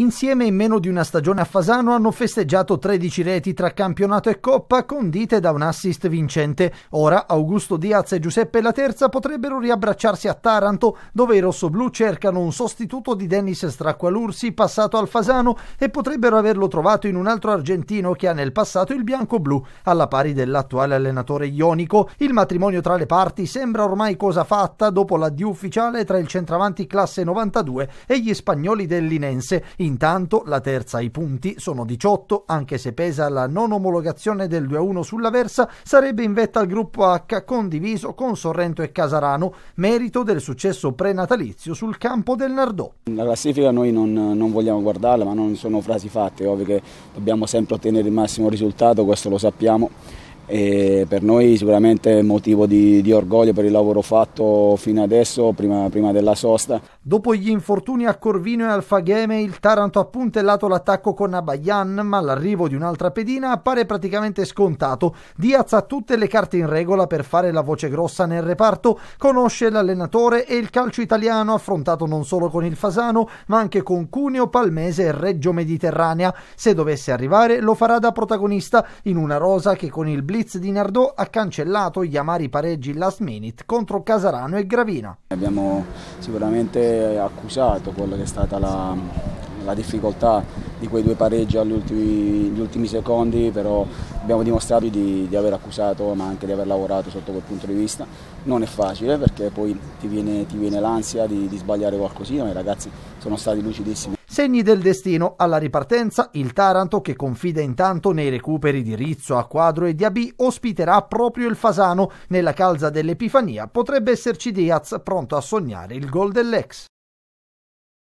Insieme in meno di una stagione a Fasano hanno festeggiato 13 reti tra campionato e coppa condite da un assist vincente. Ora Augusto Diaz e Giuseppe La Terza potrebbero riabbracciarsi a Taranto dove i rossoblù cercano un sostituto di Dennis Stracqualursi passato al Fasano e potrebbero averlo trovato in un altro argentino che ha nel passato il bianco-blu alla pari dell'attuale allenatore ionico. Il matrimonio tra le parti sembra ormai cosa fatta dopo l'addio ufficiale tra il centravanti classe 92 e gli spagnoli dell'Inense. In Intanto la terza ai punti sono 18, anche se pesa la non omologazione del 2-1 sulla Versa, sarebbe in vetta al gruppo H condiviso con Sorrento e Casarano, merito del successo prenatalizio sul campo del Nardò. La classifica noi non, non vogliamo guardarla, ma non sono frasi fatte, ovvio che dobbiamo sempre ottenere il massimo risultato, questo lo sappiamo e per noi sicuramente motivo di, di, orgoglio per il lavoro fatto fino adesso, prima, prima della sosta. Dopo gli infortuni a Corvino e Alfagheme, il Taranto ha puntellato l'attacco con Abayan, ma l'arrivo di un'altra pedina appare praticamente scontato. Diaz ha tutte le carte in regola per fare la voce grossa nel reparto, conosce l'allenatore e il calcio italiano affrontato non solo con il Fasano, ma anche con Cuneo, Palmese e Reggio Mediterranea. Se dovesse arrivare, lo farà da protagonista in una rosa che con il blitz blitz di Nardò ha cancellato gli amari pareggi last minute contro Casarano e Gravina. Abbiamo sicuramente accusato quella che è stata la, la difficoltà di quei due pareggi agli ultimi, ultimi secondi, però abbiamo dimostrato di, di, aver accusato ma anche di aver lavorato sotto quel punto di vista. Non è facile perché poi ti viene, ti viene l'ansia di, di sbagliare qualcosina, ma i ragazzi sono stati lucidissimi. Segni del destino alla ripartenza, il Taranto che confida intanto nei recuperi di Rizzo a quadro e di AB ospiterà proprio il Fasano. Nella calza dell'Epifania potrebbe esserci Diaz pronto a sognare il gol dell'ex.